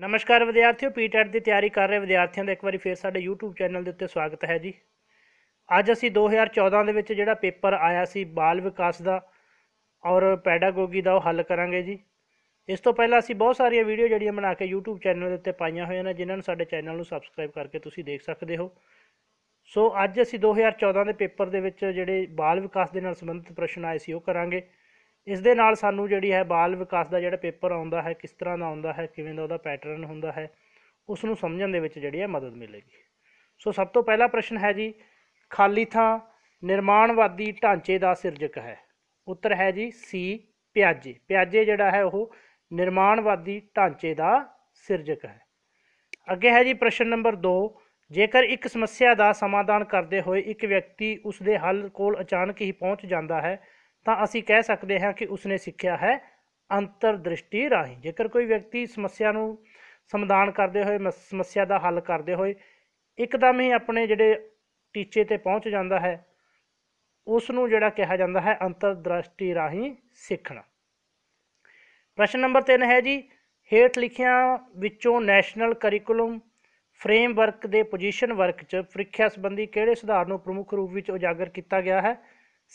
ਨਮਸਕਾਰ ਵਿਦਿਆਰਥੀਓ PTET e ਦੀ ਤਿਆਰੀ ਕਰ ਰਹੇ ਵਿਦਿਆਰਥੀਆਂ ਦਾ ਇੱਕ ਵਾਰੀ ਫੇਰ ਸਾਡੇ YouTube ਚੈਨਲ ਦੇ ਉੱਤੇ ਸਵਾਗਤ ਹੈ ਜੀ ਅੱਜ ਅਸੀਂ 2014 ਦੇ ਵਿੱਚ ਜਿਹੜਾ ਪੇਪਰ ਆਇਆ ਸੀ ਬਾਲ ਵਿਕਾਸ ਦਾ ਔਰ ਪੈਡਾਗੋਗੀ ਦਾ ਉਹ ਹੱਲ ਕਰਾਂਗੇ ਜੀ ਇਸ ਤੋਂ ਪਹਿਲਾਂ ਅਸੀਂ ਬਹੁਤ ਸਾਰੀਆਂ ਵੀਡੀਓ ਜਿਹੜੀਆਂ ਬਣਾ ਕੇ YouTube ਚੈਨਲ ਦੇ ਉੱਤੇ ਪਾਈਆਂ ਹੋਈਆਂ ਨੇ ਜਿਨ੍ਹਾਂ ਨੂੰ ਸਾਡੇ ਚੈਨਲ ਨੂੰ ਸਬਸਕ੍ਰਾਈਬ ਕਰਕੇ ਤੁਸੀਂ ਦੇਖ ਸਕਦੇ ਹੋ ਸੋ ਅੱਜ ਅਸੀਂ 2014 ਦੇ ਪੇਪਰ ਦੇ ਵਿੱਚ ਜਿਹੜੇ ਬਾਲ ਵਿਕਾਸ ਦੇ ਨਾਲ ਸੰਬੰਧਿਤ ਪ੍ਰਸ਼ਨ ਆਏ ਸੀ ਉਹ ਕਰਾਂਗੇ ਇਸ ਦੇ ਨਾਲ ਸਾਨੂੰ ਜਿਹੜੀ ਹੈ ਬਾਲ ਵਿਕਾਸ ਦਾ ਜਿਹੜਾ ਪੇਪਰ ਆਉਂਦਾ ਹੈ ਕਿਸ ਤਰ੍ਹਾਂ ਦਾ ਆਉਂਦਾ ਹੈ ਕਿਵੇਂ ਦਾ ਉਹਦਾ ਪੈਟਰਨ ਹੁੰਦਾ ਹੈ ਉਸ ਨੂੰ ਸਮਝਣ ਦੇ ਵਿੱਚ ਜਿਹੜੀ ਹੈ ਮਦਦ ਮਿਲੇਗੀ ਸੋ ਸਭ ਤੋਂ ਪਹਿਲਾ ਪ੍ਰਸ਼ਨ ਹੈ ਜੀ ਖਾਲੀ ਥਾਂ ਨਿਰਮਾਣਵਾਦੀ ਢਾਂਚੇ ਦਾ ਸਿਰਜਕ ਹੈ ਉੱਤਰ ਹੈ ਜੀ ਸੀ ਪਿਆਜੇ ਪਿਆਜੇ ਜਿਹੜਾ ਹੈ ਉਹ ਨਿਰਮਾਣਵਾਦੀ ਢਾਂਚੇ ਦਾ ਸਿਰਜਕ ਹੈ ਅੱਗੇ ਹੈ ਜੀ ਪ੍ਰਸ਼ਨ ਨੰਬਰ 2 ਜੇਕਰ ਇੱਕ ਸਮੱਸਿਆ ਦਾ ਸਮਾਧਾਨ ਕਰਦੇ ਹੋਏ ਇੱਕ ਵਿਅਕਤੀ ਉਸ ਦੇ ਹੱਲ ਕੋਲ ਅਚਾਨਕ ਹੀ ਪਹੁੰਚ ਜਾਂਦਾ ਹੈ ਤਾਂ ਅਸੀਂ ਕਹਿ ਸਕਦੇ ਹਾਂ ਕਿ ਉਸਨੇ ਸਿੱਖਿਆ ਹੈ ਅੰਤਰਦ੍ਰਿਸ਼ਟੀ ਰਾਹੀਂ ਜੇਕਰ ਕੋਈ ਵਿਅਕਤੀ ਸਮੱਸਿਆ ਨੂੰ ਸਮਾਧਾਨ ਕਰਦੇ ਹੋਏ ਸਮੱਸਿਆ ਦਾ ਹੱਲ ਕਰਦੇ ਹੋਏ ਇੱਕਦਮ ਹੀ ਆਪਣੇ ਜਿਹੜੇ ਟੀਚੇ ਤੇ ਪਹੁੰਚ ਜਾਂਦਾ ਹੈ ਉਸ ਨੂੰ ਜਿਹੜਾ ਕਿਹਾ ਜਾਂਦਾ ਹੈ ਅੰਤਰਦ੍ਰਿਸ਼ਟੀ ਰਾਹੀਂ ਸਿੱਖਣਾ ਪ੍ਰਸ਼ਨ ਨੰਬਰ 3 ਹੈ ਜੀ ਹੇਠ ਲਿਖਿਆਂ ਵਿੱਚੋਂ ਨੈਸ਼ਨਲ ਕਰਿਕੂਲਮ ਫਰੇਮਵਰਕ ਦੇ ਪੋਜੀਸ਼ਨ ਵਰਕ 'ਚ ਪ੍ਰੀਖਿਆ ਸੰਬੰਧੀ ਕਿਹੜੇ ਸੁਧਾਰ ਨੂੰ ਪ੍ਰਮੁੱਖ ਰੂਪ ਵਿੱਚ ਉਜਾਗਰ ਕੀਤਾ ਗਿਆ ਹੈ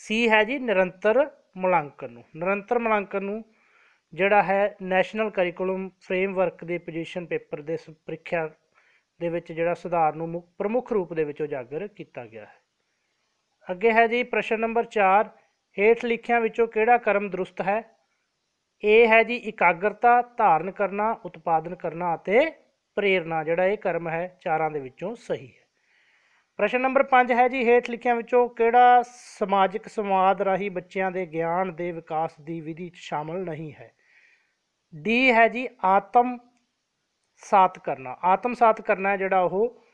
ਸੀ ਹੈ ਜੀ ਨਿਰੰਤਰ ਮੁਲਾਂਕਣ ਨੂੰ ਨਿਰੰਤਰ ਮੁਲਾਂਕਣ ਨੂੰ ਜਿਹੜਾ ਹੈ ਨੈਸ਼ਨਲ ਕਰਿਕੂਲਮ ਫਰੇਮਵਰਕ ਦੇ ਪੋਜੀਸ਼ਨ ਪੇਪਰ ਦੇ ਪ੍ਰੀਖਿਆ ਦੇ ਵਿੱਚ ਜਿਹੜਾ ਸੁਧਾਰ ਨੂੰ ਪ੍ਰਮੁੱਖ ਰੂਪ ਦੇ ਵਿੱਚ ਉਜਾਗਰ ਕੀਤਾ ਗਿਆ ਹੈ ਅੱਗੇ ਹੈ ਜੀ ਪ੍ਰਸ਼ਨ ਨੰਬਰ 4 ਹੇਠ ਲਿਖਿਆਂ ਵਿੱਚੋਂ ਕਿਹੜਾ ਕਰਮ ਦਰੁਸਤ ਹੈ ਏ ਹੈ ਜੀ ਇਕਾਗਰਤਾ ਧਾਰਨ ਕਰਨਾ ਉਤਪਾਦਨ ਕਰਨਾ ਅਤੇ ਪ੍ਰੇਰਣਾ ਜਿਹੜਾ ਇਹ ਕਰਮ ਹੈ ਚਾਰਾਂ ਦੇ ਵਿੱਚੋਂ ਸਹੀ ਹੈ ਪ੍ਰਸ਼ਨ ਨੰਬਰ 5 ਹੈ ਜੀ ਹੇਠ ਲਿਖਿਆਂ ਵਿੱਚੋਂ ਕਿਹੜਾ ਸਮਾਜਿਕ ਸੰਵਾਦ ਰਾਹੀਂ ਬੱਚਿਆਂ ਦੇ ਗਿਆਨ ਦੇ ਵਿਕਾਸ ਦੀ ਵਿਧੀ 'ਚ ਸ਼ਾਮਲ ਨਹੀਂ ਹੈ ਡੀ ਹੈ ਜੀ ਆਤਮ ਸਾਥ ਕਰਨਾ ਆਤਮ ਸਾਥ ਕਰਨਾ ਹੈ ਜਿਹੜਾ ਉਹ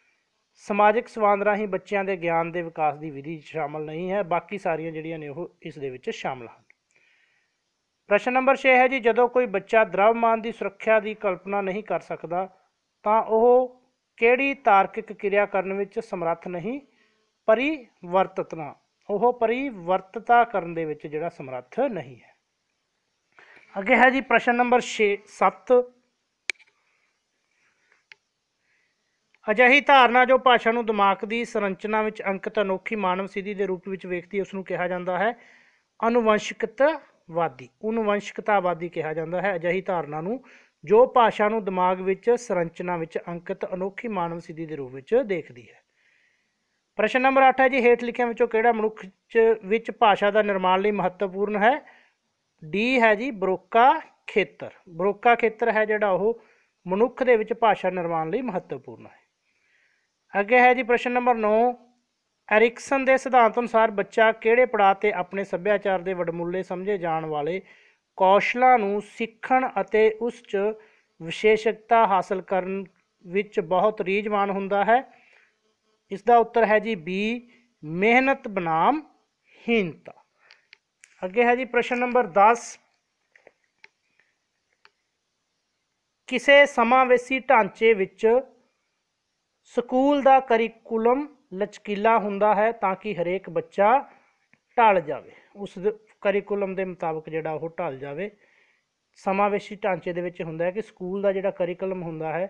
ਸਮਾਜਿਕ ਸੰਵਾਦ ਰਾਹੀਂ ਬੱਚਿਆਂ ਦੇ ਗਿਆਨ ਦੇ ਵਿਕਾਸ ਦੀ ਵਿਧੀ ਸ਼ਾਮਲ ਨਹੀਂ ਹੈ ਬਾਕੀ ਸਾਰੀਆਂ ਜਿਹੜੀਆਂ ਨੇ ਉਹ ਇਸ ਦੇ ਵਿੱਚ ਸ਼ਾਮਲ ਹਨ ਪ੍ਰਸ਼ਨ ਨੰਬਰ 6 ਹੈ ਜੀ ਜਦੋਂ ਕੋਈ ਬੱਚਾ ਦਰਵਮਾਨ ਦੀ ਸੁਰੱਖਿਆ ਦੀ ਕਲਪਨਾ ਨਹੀਂ ਕਰ ਸਕਦਾ ਤਾਂ ਉਹ ਕਿਹੜੀ ਤਾਰਕਿਕ ਕਿਰਿਆ ਕਰਨ ਵਿੱਚ ਸਮਰੱਥ ਨਹੀਂ ਪਰਿਵਰਤਤਨਾ ਉਹ ਪਰਿਵਰਤਤਾ ਕਰਨ ਦੇ ਵਿੱਚ ਜਿਹੜਾ ਸਮਰੱਥ ਨਹੀਂ ਹੈ ਅੱਗੇ ਹੈ ਜੀ ਪ੍ਰਸ਼ਨ ਨੰਬਰ 6 7 ਅਜਿਹੀ ਧਾਰਨਾ ਜੋ ਭਾਸ਼ਾ ਨੂੰ ਦਿਮਾਗ ਦੀ ਸੰਰਚਨਾ ਵਿੱਚ ਅੰਕਿਤ ਅਨੋਖੀ ਮਾਨਵ ਸਿੱਧੀ ਦੇ ਰੂਪ ਵਿੱਚ ਵੇਖਦੀ ਉਸ ਨੂੰ ਕਿਹਾ ਜਾਂਦਾ ਹੈ ਉਹਨੂੰ ਵੰਸ਼ਕਤਾਵਾਦੀ ਕਿਹਾ ਜਾਂਦਾ ਹੈ ਅਜਿਹੀ ਧਾਰਨਾ ਨੂੰ ਜੋ ਭਾਸ਼ਾ ਨੂੰ ਦਿਮਾਗ ਵਿੱਚ ਸੰਰਚਨਾ ਵਿੱਚ ਅੰਕਿਤ ਅਨੋਖੀ ਮਾਨਵ ਸਿੱਧੀ ਦੇ ਰੂਪ ਵਿੱਚ ਦੇਖਦੀ ਹੈ ਪ੍ਰਸ਼ਨ ਨੰਬਰ 8 ਹੈ ਜੀ ਹੇਠ ਲਿਖਿਆਂ ਵਿੱਚੋਂ ਕਿਹੜਾ ਮਨੁੱਖ ਵਿੱਚ ਭਾਸ਼ਾ ਦਾ ਨਿਰਮਾਣ ਲਈ ਮਹੱਤਵਪੂਰਨ ਹੈ ਡੀ ਹੈ ਜੀ ਬਰੋਕਾ ਖੇਤਰ ਬਰੋਕਾ ਖੇਤਰ ਹੈ ਜਿਹੜਾ ਉਹ ਮਨੁੱਖ ਦੇ ਵਿੱਚ ਭਾਸ਼ਾ ਨਿਰਮਾਣ ਲਈ ਮਹੱਤਵਪੂਰਨ ਹੈ ਅੱਗੇ ਹੈ ਜੀ ਪ੍ਰਸ਼ਨ ਨੰਬਰ 9 ਐਰਿਕਸਨ ਦੇ ਸਿਧਾਂਤ ਅਨੁਸਾਰ ਬੱਚਾ ਕਿਹੜੇ ਪੜਾਅ ਤੇ ਆਪਣੇ ਸੱਭਿਆਚਾਰ ਦੇ ਵਡਮੁੱਲੇ ਸਮਝੇ ਜਾਣ ਵਾਲੇ ਕੌਸ਼ਲਾਂ ਨੂੰ ਸਿੱਖਣ ਅਤੇ ਉਸ 'ਚ ਵਿਸ਼ੇਸ਼ਕਤਾ ਹਾਸਲ ਕਰਨ ਵਿੱਚ ਬਹੁਤ ਰੀਝਵਾਨ ਹੁੰਦਾ ਹੈ ਇਸ ਦਾ ਉੱਤਰ ਹੈ ਜੀ ਬੀ ਮਿਹਨਤ ਬਨਾਮ ਹੀਨਤਾ ਅੱਗੇ ਹੈ ਜੀ ਪ੍ਰਸ਼ਨ ਨੰਬਰ 10 ਕਿਸੇ ਸਮਾਵੇਸੀ ਢਾਂਚੇ ਵਿੱਚ ਸਕੂਲ ਦਾ ਕਰਿਕੂਲਮ ਲਚਕੀਲਾ ਹੁੰਦਾ ਹੈ ਤਾਂ ਕਿ ਹਰੇਕ ਬੱਚਾ ਢਲ ਜਾਵੇ ਉਸ ਕਰਿਕੂਲਮ ਦੇ ਮੁਤਾਬਕ ਜਿਹੜਾ ਉਹ ਢਲ ਜਾਵੇ ਸਮਾਵੇਸ਼ੀ ਢਾਂਚੇ ਦੇ ਵਿੱਚ ਹੁੰਦਾ ਹੈ ਕਿ ਸਕੂਲ ਦਾ ਜਿਹੜਾ ਕਰਿਕੂਲਮ ਹੁੰਦਾ ਹੈ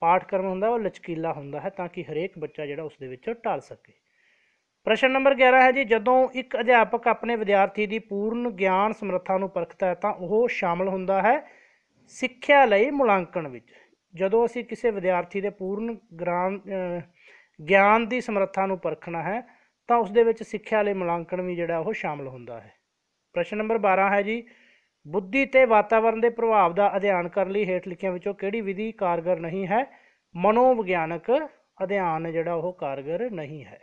ਪਾਠਕ੍ਰਮ ਹੁੰਦਾ ਉਹ ਲਚਕੀਲਾ ਹੁੰਦਾ ਹੈ ਤਾਂ ਕਿ ਹਰੇਕ ਬੱਚਾ ਜਿਹੜਾ ਉਸ ਦੇ ਵਿੱਚ ਢਲ ਸਕੇ ਪ੍ਰਸ਼ਨ ਨੰਬਰ 11 ਹੈ ਜੀ ਜਦੋਂ ਇੱਕ ਅਧਿਆਪਕ ਆਪਣੇ ਵਿਦਿਆਰਥੀ ਦੀ ਪੂਰਨ ਗਿਆਨ ਸਮਰੱਥਾ ਨੂੰ ਪਰਖਦਾ ਹੈ ਤਾਂ ਉਹ ਸ਼ਾਮਲ ਹੁੰਦਾ ਹੈ ਸਿੱਖਿਆ ਲਈ ਮੁਲਾਂਕਣ ਵਿੱਚ ਜਦੋਂ ਅਸੀਂ ਕਿਸੇ ਵਿਦਿਆਰਥੀ ਦੇ ਪੂਰਨ ਗਿਆਨ ਦੀ ਸਮਰੱਥਾ ਨੂੰ ਪਰਖਣਾ ਹੈ ਤਾਂ ਉਸ ਦੇ ਵਿੱਚ ਸਿੱਖਿਆ ਲਈ ਮੁਲਾਂਕਣ ਵੀ ਜਿਹੜਾ ਉਹ ਸ਼ਾਮਲ ਹੁੰਦਾ ਹੈ ਪ੍ਰਸ਼ਨ ਨੰਬਰ 12 ਹੈ ਜੀ ਬੁੱਧੀ ਤੇ ਵਾਤਾਵਰਣ ਦੇ ਪ੍ਰਭਾਵ ਦਾ ਅਧਿਐਨ ਕਰਨ ਲਈ ਹੇਠ ਲਿਖਿਆਂ ਵਿੱਚੋਂ ਕਿਹੜੀ ਵਿਧੀ ਕਾਰਗਰ ਨਹੀਂ ਹੈ ਮਨੋਵਿਗਿਆਨਕ ਅਧਿਐਨ ਜਿਹੜਾ ਉਹ ਕਾਰਗਰ ਨਹੀਂ ਹੈ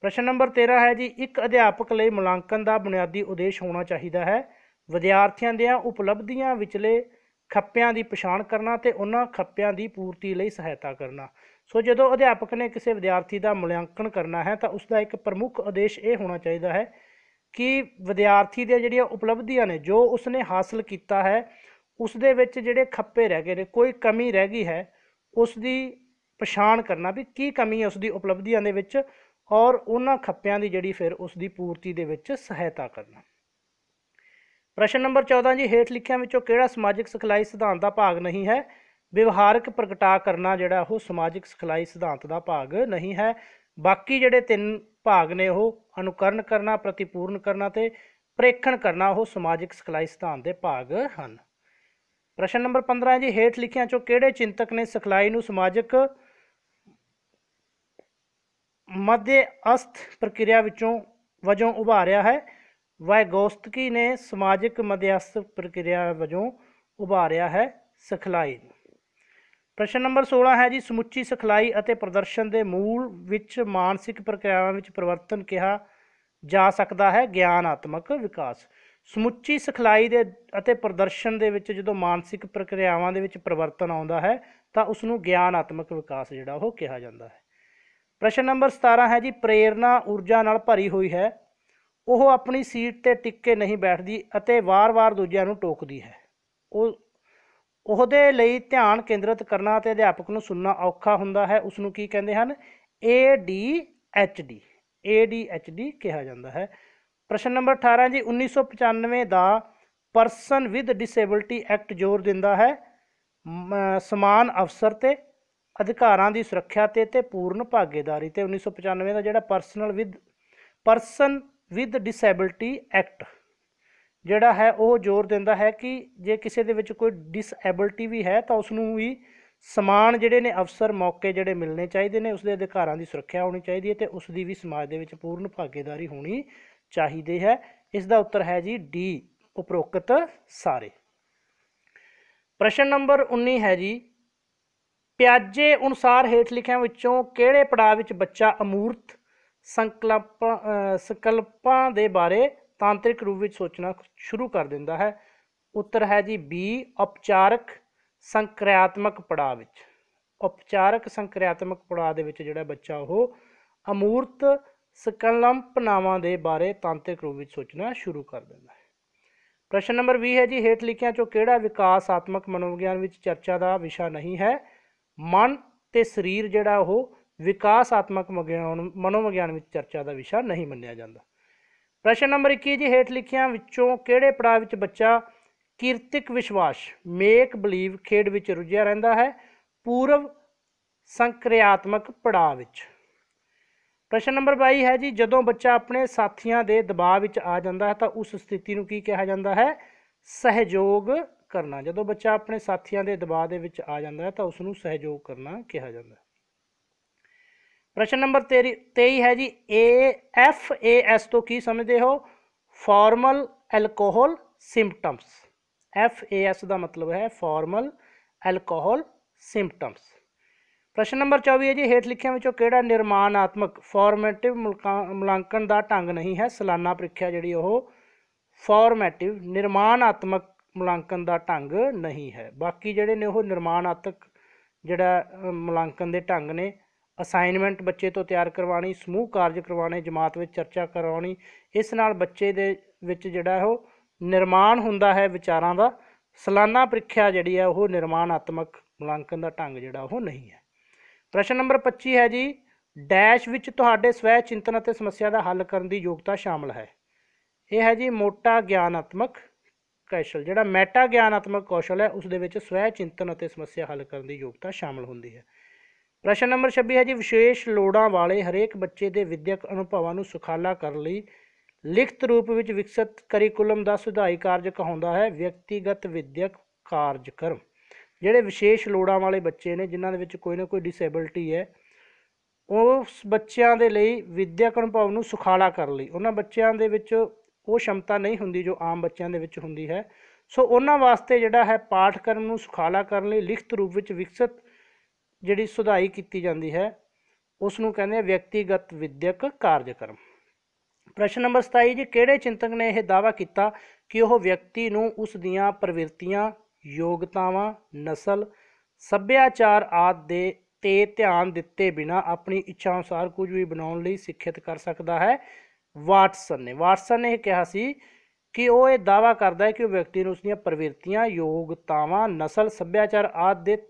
ਪ੍ਰਸ਼ਨ ਨੰਬਰ 13 ਹੈ ਜੀ ਇੱਕ ਅਧਿਆਪਕ ਲਈ ਮੁਲਾਂਕਣ ਦਾ ਬੁਨਿਆਦੀ ਉਦੇਸ਼ ਹੋਣਾ ਚਾਹੀਦਾ ਹੈ ਵਿਦਿਆਰਥੀਆਂ ਦੀਆਂ ਉਪਲਬਧੀਆਂ ਵਿਚਲੇ ਖੱਪਿਆਂ ਦੀ ਪਛਾਣ ਕਰਨਾ ਤੇ ਉਹਨਾਂ ਖੱਪਿਆਂ ਦੀ ਪੂਰਤੀ ਲਈ ਸਹਾਇਤਾ ਕਰਨਾ ਸੋ ਜਦੋਂ ਅਧਿਆਪਕ ਨੇ ਕਿਸੇ ਵਿਦਿਆਰਥੀ ਦਾ ਮੁਲਾਂਕਣ ਕਰਨਾ ਹੈ ਤਾਂ ਉਸ ਦਾ ਇੱਕ ਪ੍ਰਮੁੱਖ ਉਦੇਸ਼ ਇਹ ਹੋਣਾ ਚਾਹੀਦਾ ਹੈ ਕਿ ਵਿਦਿਆਰਥੀ ਦੇ ਜਿਹੜੀਆਂ ਉਪਲਬਧੀਆਂ ਨੇ ਜੋ ਉਸਨੇ ਹਾਸਲ ਕੀਤਾ ਹੈ ਉਸ ਦੇ ਵਿੱਚ ਜਿਹੜੇ ਖੱਪੇ ਰਹਿ ਗਏ ਨੇ ਕੋਈ ਕਮੀ ਰਹਿ ਗਈ ਹੈ ਉਸ ਦੀ ਪਛਾਣ ਕਰਨਾ ਵੀ ਕੀ ਕਮੀ ਹੈ ਉਸ ਦੀ ਉਪਲਬਧੀਆਂ ਦੇ ਵਿੱਚ ਔਰ ਉਹਨਾਂ ਖੱਪਿਆਂ ਦੀ ਜਿਹੜੀ ਫਿਰ ਉਸ ਦੀ ਪੂਰਤੀ ਦੇ ਵਿੱਚ ਸਹਾਇਤਾ ਕਰਨਾ ਪ੍ਰਸ਼ਨ ਨੰਬਰ 14 ਜੀ ਹੇਠ ਲਿਖਿਆਂ ਵਿੱਚੋਂ ਕਿਹੜਾ ਸਮਾਜਿਕ ਸਿਖਲਾਈ ਸਿਧਾਂਤ ਦਾ ਭਾਗ ਨਹੀਂ ਹੈ ਵਿਵਹਾਰਕ ਪ੍ਰਗਟਾ ਕਰਨਾ ਜਿਹੜਾ ਉਹ ਸਮਾਜਿਕ ਸਿਖਲਾਈ ਸਿਧਾਂਤ ਦਾ ਭਾਗ ਨਹੀਂ ਹੈ ਬਾਕੀ ਜਿਹੜੇ ਤਿੰਨ ਭਾਗ ਨੇ ਉਹ ਅਨੁਕਰਨ ਕਰਨਾ ਪ੍ਰਤੀਪੂਰਨ ਕਰਨਾ ਤੇ ਪ੍ਰੇਖਣ ਕਰਨਾ ਉਹ ਸਮਾਜਿਕ ਸਿਖਲਾਈ ਸਿਧਾਂਤ ਦੇ ਭਾਗ ਹਨ ਪ੍ਰਸ਼ਨ ਨੰਬਰ 15 ਹੈ ਜੀ ਹੇਠ ਲਿਖਿਆਂ ਚੋਂ ਕਿਹੜੇ ਚਿੰਤਕ ਨੇ ਸਿਖਲਾਈ ਨੂੰ ਸਮਾਜਿਕ ਮੱਧ ਅਸਤ ਪ੍ਰਕਿਰਿਆ ਵਿੱਚੋਂ ਵਜੋਂ ਉਭਾਰਿਆ ਹੈ ਵਾਇਗੋਸਤਕੀ ਨੇ ਸਮਾਜਿਕ ਮਧਿਅਸਤ ਪ੍ਰਕਿਰਿਆ ਵਜੋਂ ਉਭਾਰਿਆ ਹੈ ਸਿਖਲਾਈ ਨੂੰ ਪ੍ਰਸ਼ਨ ਨੰਬਰ 16 ਹੈ ਜੀ ਸਮੁੱਚੀ ਸਖਲਾਈ ਅਤੇ ਪ੍ਰਦਰਸ਼ਨ ਦੇ ਮੂਲ ਵਿੱਚ ਮਾਨਸਿਕ ਪ੍ਰਕਿਰਿਆਵਾਂ ਵਿੱਚ ਪਰਿਵਰਤਨ ਕਿਹਾ ਜਾ ਸਕਦਾ ਹੈ ਗਿਆਨਾਤਮਕ ਵਿਕਾਸ ਸਮੁੱਚੀ ਸਖਲਾਈ ਦੇ ਅਤੇ ਪ੍ਰਦਰਸ਼ਨ ਦੇ ਵਿੱਚ ਜਦੋਂ ਮਾਨਸਿਕ ਪ੍ਰਕਿਰਿਆਵਾਂ ਦੇ ਵਿੱਚ ਪਰਿਵਰਤਨ ਆਉਂਦਾ ਹੈ ਤਾਂ ਉਸ ਨੂੰ ਗਿਆਨਾਤਮਕ ਵਿਕਾਸ ਜਿਹੜਾ ਉਹ ਕਿਹਾ ਜਾਂਦਾ ਹੈ ਪ੍ਰਸ਼ਨ ਨੰਬਰ 17 ਹੈ ਜੀ ਪ੍ਰੇਰਣਾ ਊਰਜਾ ਨਾਲ ਭਰੀ ਹੋਈ ਹੈ ਉਹ ਆਪਣੀ ਸੀਟ ਤੇ ਟਿੱਕੇ ਨਹੀਂ ਬੈਠਦੀ ਅਤੇ ਵਾਰ-ਵਾਰ ਦੂਜਿਆਂ ਨੂੰ ਟੋਕਦੀ ਹੈ ਉਹ ਉਹਦੇ ਲਈ ਧਿਆਨ ਕੇਂਦਰਿਤ ਕਰਨਾ ਤੇ ਅਧਿਆਪਕ ਨੂੰ ਸੁਣਨਾ ਔਖਾ ਹੁੰਦਾ ਹੈ ਉਸ ਨੂੰ ਕੀ ਕਹਿੰਦੇ ਹਨ ADHD ADHD ਕਿਹਾ ਜਾਂਦਾ ਹੈ ਪ੍ਰਸ਼ਨ ਨੰਬਰ 18 ਜੀ 1995 ਦਾ ਪਰਸਨ ਵਿਦ ਡਿਸੇਬਿਲਟੀ ਐਕਟ ਜ਼ੋਰ ਦਿੰਦਾ ਹੈ ਸਮਾਨ ਅਫਸਰ ਤੇ ਅਧਿਕਾਰਾਂ ਦੀ ਸੁਰੱਖਿਆ ਤੇ ਤੇ ਪੂਰਨ ਭਾਗੀਦਾਰੀ ਤੇ 1995 ਦਾ ਜਿਹੜਾ personal with person with disability act ਜਿਹੜਾ ਹੈ ਉਹ ਜ਼ੋਰ ਦਿੰਦਾ ਹੈ ਕਿ ਜੇ ਕਿਸੇ ਦੇ ਵਿੱਚ ਕੋਈ ਡਿਸੇਬਿਲਟੀ ਵੀ ਹੈ ਤਾਂ ਉਸ ਨੂੰ ਵੀ ਸਮਾਨ ਜਿਹੜੇ ਨੇ ਅਫਸਰ ਮੌਕੇ ਜਿਹੜੇ ਮਿਲਣੇ ਚਾਹੀਦੇ ਨੇ ਉਸ ਦੇ ਅਧਿਕਾਰਾਂ ਦੀ ਸੁਰੱਖਿਆ ਹੋਣੀ ਚਾਹੀਦੀ ਹੈ ਤੇ ਉਸ ਦੀ ਵੀ ਸਮਾਜ ਦੇ ਵਿੱਚ ਪੂਰਨ ਭਾਗੀਦਾਰੀ ਹੋਣੀ ਚਾਹੀਦੀ ਹੈ ਇਸ ਦਾ ਉੱਤਰ ਹੈ ਜੀ ਡੀ ਉਪਰੋਕਤ ਸਾਰੇ ਪ੍ਰਸ਼ਨ ਨੰਬਰ 19 ਹੈ ਜੀ ਪਿਆਜੇ ਅਨੁਸਾਰ ਹੇਠ ਲਿਖਿਆਂ ਵਿੱਚੋਂ ਕਿਹੜੇ ਪੜਾਅ ਵਿੱਚ ਬੱਚਾ ਅਮੂਰਤ ਸੰਕਲਪ ਸੰਕਲਪਾਂ ਦੇ ਬਾਰੇ ਤਾਂਤਰਿਕ ਰੂਪ ਵਿੱਚ ਸੋਚਣਾ ਸ਼ੁਰੂ ਕਰ ਦਿੰਦਾ ਹੈ ਉੱਤਰ ਹੈ ਜੀ ਬੀ ਉਪਚਾਰਕ ਸੰਕ੍ਰਿਆਤਮਕ ਪੜਾਅ ਵਿੱਚ ਉਪਚਾਰਕ ਸੰਕ੍ਰਿਆਤਮਕ ਪੜਾਅ ਦੇ ਵਿੱਚ ਜਿਹੜਾ ਬੱਚਾ ਉਹ ਅਮੂਰਤ ਸਕਲੰਪਨਾਵਾਂ ਦੇ ਬਾਰੇ ਤਾਂਤਰਿਕ ਰੂਪ ਵਿੱਚ ਸੋਚਣਾ ਸ਼ੁਰੂ ਕਰ ਦਿੰਦਾ ਹੈ ਪ੍ਰਸ਼ਨ ਨੰਬਰ 20 ਹੈ ਜੀ ਹੇਠ ਲਿਖਿਆਂ ਚੋਂ ਕਿਹੜਾ ਵਿਕਾਸਾਤਮਕ ਮਨੋਵਿਗਿਆਨ ਵਿੱਚ ਚਰਚਾ ਦਾ ਵਿਸ਼ਾ ਨਹੀਂ ਹੈ ਮਨ ਤੇ ਸਰੀਰ ਜਿਹੜਾ ਉਹ ਵਿਕਾਸਾਤਮਕ ਮਨੋਵਿਗਿਆਨ ਵਿੱਚ ਚਰਚਾ ਦਾ ਵਿਸ਼ਾ ਨਹੀਂ ਮੰਨਿਆ ਜਾਂਦਾ ਪ੍ਰਸ਼ਨ ਨੰਬਰ 21 ਜੀ ਹੇਠ ਲਿਖਿਆਂ ਵਿੱਚੋਂ ਕਿਹੜੇ ਪੜਾਅ ਵਿੱਚ ਬੱਚਾ ਕੀਰਤਿਕ ਵਿਸ਼ਵਾਸ ਮੇਕ ਬਲੀਵ ਖੇਡ ਵਿੱਚ ਰੁਝਿਆ ਰਹਿੰਦਾ ਹੈ ਪੂਰਵ ਸੰਕ੍ਰਿਆਤਮਕ ਪੜਾਅ ਵਿੱਚ ਪ੍ਰਸ਼ਨ ਨੰਬਰ 22 ਹੈ ਜੀ ਜਦੋਂ ਬੱਚਾ ਆਪਣੇ ਸਾਥੀਆਂ ਦੇ ਦਬਾਅ ਵਿੱਚ ਆ ਜਾਂਦਾ ਹੈ ਤਾਂ ਉਸ ਸਥਿਤੀ ਨੂੰ ਕੀ ਕਿਹਾ ਜਾਂਦਾ ਹੈ ਸਹਿਯੋਗ ਕਰਨਾ ਜਦੋਂ ਬੱਚਾ ਆਪਣੇ ਸਾਥੀਆਂ ਦੇ ਦਬਾਅ ਦੇ ਵਿੱਚ ਆ ਜਾਂਦਾ ਹੈ ਤਾਂ ਉਸ ਨੂੰ ਸਹਿਯੋਗ ਕਰਨਾ ਕਿਹਾ ਜਾਂਦਾ ਹੈ ਪ੍ਰਸ਼ਨ ਨੰਬਰ 23 ਹੈ ਜੀ ਏ ਐਫ ਏ ਐਸ ਤੋਂ ਕੀ ਸਮਝਦੇ ਹੋ formal alcohol symptoms F A S ਦਾ ਮਤਲਬ ਹੈ ਫਾਰਮਲ ਐਲਕੋਹਲ ਸਿੰਪਟਮਸ ਪ੍ਰਸ਼ਨ ਨੰਬਰ 24 ਹੈ ਜੀ ਹੇਠ ਲਿਖਿਆਂ ਵਿੱਚੋਂ ਕਿਹੜਾ ਨਿਰਮਾਣਾਤਮਕ ਫਾਰਮੇਟਿਵ ਮੁਲਾਂਕਣ ਦਾ ਢੰਗ ਨਹੀਂ ਹੈ ਸਾਲਾਨਾ ਪ੍ਰੀਖਿਆ ਜਿਹੜੀ ਉਹ ਫਾਰਮੇਟਿਵ ਨਿਰਮਾਣਾਤਮਕ ਮੁਲਾਂਕਣ ਦਾ ਢੰਗ ਨਹੀਂ ਹੈ ਬਾਕੀ ਜਿਹੜੇ ਨੇ ਉਹ ਨਿਰਮਾਣਾਤਮਕ ਜਿਹੜਾ ਮੁਲਾਂਕਣ ਦੇ ਢੰਗ ਨੇ ਅਸਾਈਨਮੈਂਟ ਬੱਚੇ ਤੋਂ ਤਿਆਰ ਕਰਵਾਣੀ ਸਮੂਹ ਕਾਰਜ ਕਰਵਾਣੇ ਜਮਾਤ ਵਿੱਚ ਚਰਚਾ ਕਰਾਉਣੀ ਇਸ ਨਾਲ ਬੱਚੇ ਦੇ ਵਿੱਚ ਜਿਹੜਾ ਉਹ ਨਿਰਮਾਣ ਹੁੰਦਾ ਹੈ ਵਿਚਾਰਾਂ ਦਾ ਸਲਾਨਾ ਪ੍ਰੀਖਿਆ ਜਿਹੜੀ ਹੈ ਉਹ ਨਿਰਮਾਣਾਤਮਕ ਮੁਲਾਂਕਣ ਦਾ ਢੰਗ ਜਿਹੜਾ ਉਹ ਨਹੀਂ ਹੈ ਪ੍ਰਸ਼ਨ ਨੰਬਰ 25 ਹੈ ਜੀ ਡੈਸ਼ ਵਿੱਚ ਤੁਹਾਡੇ ਸਵੈ ਚਿੰਤਨ ਅਤੇ ਸਮੱਸਿਆ ਦਾ ਹੱਲ ਕਰਨ ਦੀ ਯੋਗਤਾ ਸ਼ਾਮਲ ਹੈ ਇਹ ਹੈ ਜੀ ਮੋਟਾ ਗਿਆਨਾਤਮਕ ਕੌਸ਼ਲ ਜਿਹੜਾ ਮੈਟਾ ਗਿਆਨਾਤਮਕ ਕੌਸ਼ਲ ਹੈ ਉਸ ਦੇ ਵਿੱਚ ਸਵੈ ਚਿੰਤਨ ਅਤੇ ਸਮੱਸਿਆ ਹੱਲ ਕਰਨ ਦੀ ਯੋਗਤਾ ਸ਼ਾਮਲ ਹੁੰਦੀ ਹੈ ਪ੍ਰਸ਼ਨ ਨੰਬਰ 26 ਹੈ ਜੀ ਵਿਸ਼ੇਸ਼ ਲੋੜਾਂ ਵਾਲੇ ਹਰੇਕ ਬੱਚੇ ਦੇ ਵਿਦਿਅਕ ਅਨੁਭਵਾਂ ਨੂੰ ਸੁਖਾਲਾ ਕਰਨ ਲਈ ਲਿਖਤ ਰੂਪ ਵਿੱਚ ਵਿਕਸਿਤ ਕਰਿਕੂਲਮ ਦਾ ਸੁਧਾਈ ਕਾਰਜ ਕਹਾਉਂਦਾ ਹੈ ਵਿਅਕਤੀਗਤ ਵਿਦਿਅਕ ਕਾਰਜਕ੍ਰਮ ਜਿਹੜੇ ਵਿਸ਼ੇਸ਼ ਲੋੜਾਂ ਵਾਲੇ ਬੱਚੇ ਨੇ ਜਿਨ੍ਹਾਂ ਦੇ ਵਿੱਚ ਕੋਈ ਨਾ ਕੋਈ ਡਿਸੇਬਿਲਟੀ ਹੈ ਉਸ ਬੱਚਿਆਂ ਦੇ ਲਈ ਵਿਦਿਅਕ ਅਨੁਭਵ ਨੂੰ ਸੁਖਾਲਾ ਕਰਨ ਲਈ ਉਹਨਾਂ ਬੱਚਿਆਂ ਦੇ ਵਿੱਚ ਉਹ ਸ਼ਮਤਾ ਨਹੀਂ ਹੁੰਦੀ ਜੋ ਆਮ ਬੱਚਿਆਂ ਦੇ ਵਿੱਚ ਹੁੰਦੀ ਹੈ ਸੋ ਉਹਨਾਂ ਵਾਸਤੇ ਜਿਹੜਾ ਹੈ ਪਾਠਕ੍ਰਮ ਨੂੰ ਸੁਖਾਲਾ ਕਰਨ ਲਈ ਲਿਖਤ ਰੂਪ ਵਿੱਚ ਵਿਕਸਿਤ ਜਿਹੜੀ ਸੁਧਾਈ ਕੀਤੀ ਜਾਂਦੀ ਹੈ ਉਸ ਨੂੰ ਕਹਿੰਦੇ ਆ ਵਿਅਕਤੀਗਤ ਵਿਦਿਅਕ ਕਾਰਜਕ੍ਰਮ ਪ੍ਰਸ਼ਨ ਨੰਬਰ 27 ਜੀ ਕਿਹੜੇ ਚਿੰਤਕ ਨੇ ਇਹ ਦਾਵਾ ਕੀਤਾ ਕਿ ਉਹ ਵਿਅਕਤੀ ਨੂੰ ਉਸ ਦੀਆਂ ਪ੍ਰਵਿਰਤੀਆਂ ਯੋਗਤਾਵਾਂ ਨਸਲ ਸੱਭਿਆਚਾਰ ਆਦਿ ਦੇ ਤੇ ਧਿਆਨ ਦਿੱਤੇ ਬਿਨਾ ਆਪਣੀ ਇੱਛਾ ਅਨੁਸਾਰ ਕੁਝ ਵੀ ਬਣਾਉਣ ਲਈ ਸਿੱਖਿਅਤ ਕਰ ਸਕਦਾ ਹੈ ਵਾਟਸਨ ਨੇ ਵਾਟਸਨ ਨੇ ਕਿਹਾ ਸੀ ਕਿ ਉਹ ਇਹ ਦਾਵਾ ਕਰਦਾ ਹੈ ਕਿ ਉਹ ਵਿਅਕਤੀ ਨੂੰ ਉਸ ਦੀਆਂ ਪ੍ਰਵਿਰਤੀਆਂ ਯੋਗਤਾਵਾਂ ਨਸਲ ਸੱਭਿਆਚਾਰ ਆਦਿ ਦੇ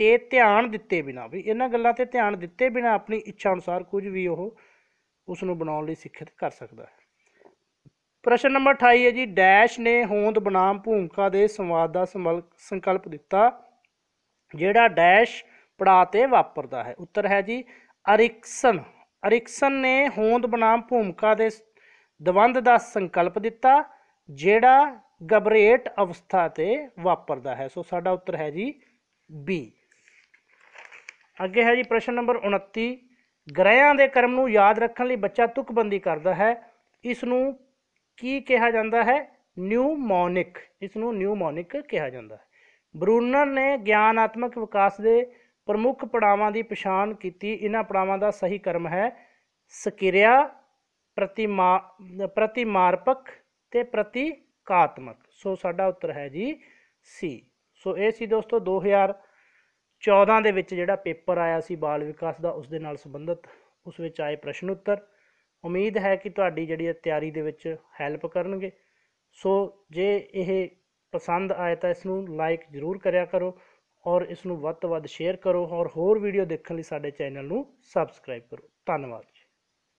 ਤੇ ਧਿਆਨ ਦਿੱਤੇ ਬਿਨਾ ਵੀ ਇਹਨਾਂ ਗੱਲਾਂ ਤੇ ਧਿਆਨ ਦਿੱਤੇ ਬਿਨਾ ਆਪਣੀ ਇੱਛਾ ਅਨੁਸਾਰ ਕੁਝ ਵੀ ਉਹ ਉਸ ਨੂੰ ਬਣਾਉਣ ਲਈ ਸਿੱਖਿਤ ਕਰ ਸਕਦਾ ਹੈ ਪ੍ਰਸ਼ਨ ਨੰਬਰ 28 ਹੈ ਜੀ ਡੈਸ਼ ਨੇ ਹੋਂਦ ਬਨਾਮ ਭੂਮਿਕਾ ਦੇ ਸੰਵਾਦ ਦਾ ਸੰਕਲਪ ਦਿੱਤਾ ਜਿਹੜਾ ਡੈਸ਼ ਪੜਾ ਤੇ ਵਾਪਰਦਾ ਹੈ ਉੱਤਰ ਹੈ ਜੀ ਅਰਿਕਸਨ ਅਰਿਕਸਨ ਨੇ ਹੋਂਦ ਬਨਾਮ ਭੂਮਿਕਾ ਦੇ ਦਵੰਦ ਦਾ ਸੰਕਲਪ ਦਿੱਤਾ ਜਿਹੜਾ ਗਬਰੇਟ ਅਵਸਥਾ ਤੇ ਵਾਪਰਦਾ ਹੈ ਸੋ ਸਾਡਾ ਉੱਤਰ ਹੈ ਜੀ ਬੀ ਅੱਗੇ ਹੈ ਜੀ ਪ੍ਰਸ਼ਨ ਨੰਬਰ 29 ਗ੍ਰਹਿਆਂ ਦੇ ਕਰਮ ਨੂੰ ਯਾਦ ਰੱਖਣ ਲਈ ਬੱਚਾ ਤੁਕਬੰਦੀ ਕਰਦਾ ਹੈ ਇਸ ਨੂੰ ਕੀ ਕਿਹਾ ਜਾਂਦਾ ਹੈ ਨਿਊਮੋਨਿਕ ਇਸ ਨੂੰ ਨਿਊਮੋਨਿਕ ਕਿਹਾ ਜਾਂਦਾ ਹੈ ਬਰੂਨਰ ਨੇ ਗਿਆਨਾਤਮਕ ਵਿਕਾਸ ਦੇ ਪ੍ਰਮੁੱਖ ਪੜਾਵਾਂ ਦੀ ਪਛਾਣ ਕੀਤੀ ਇਹਨਾਂ ਪੜਾਵਾਂ ਦਾ ਸਹੀ ਕਰਮ ਹੈ ਸਕਿਰਿਆ ਪ੍ਰਤੀਮਾ ਪ੍ਰਤੀਮਾਰਪਕ ਤੇ ਪ੍ਰਤੀਕਾਤਮਕ ਸੋ ਸਾਡਾ ਉੱਤਰ ਹੈ ਜੀ ਸੀ ਸੋ ਇਹ ਸੀ ਦੋਸਤੋ 2000 14 ਦੇ ਵਿੱਚ ਜਿਹੜਾ ਪੇਪਰ ਆਇਆ ਸੀ ਬਾਲ ਵਿਕਾਸ ਦਾ ਉਸ ਦੇ ਨਾਲ ਸੰਬੰਧਿਤ ਉਸ ਵਿੱਚ ਆਏ ਪ੍ਰਸ਼ਨ ਉੱਤਰ ਉਮੀਦ ਹੈ ਕਿ ਤੁਹਾਡੀ ਜਿਹੜੀ ਤਿਆਰੀ ਦੇ ਵਿੱਚ ਹੈਲਪ ਕਰਨਗੇ ਸੋ ਜੇ ਇਹ ਪਸੰਦ ਆਇਆ ਤਾਂ ਇਸ ਨੂੰ ਲਾਈਕ ਜ਼ਰੂਰ ਕਰਿਆ ਕਰੋ ਔਰ ਇਸ ਨੂੰ ਵੱਧ ਤੋਂ ਵੱਧ ਸ਼ੇਅਰ ਕਰੋ ਔਰ ਹੋਰ ਵੀਡੀਓ ਦੇਖਣ ਲਈ ਸਾਡੇ ਚੈਨਲ ਨੂੰ ਸਬਸਕ੍ਰਾਈਬ ਕਰੋ ਧੰਨਵਾਦ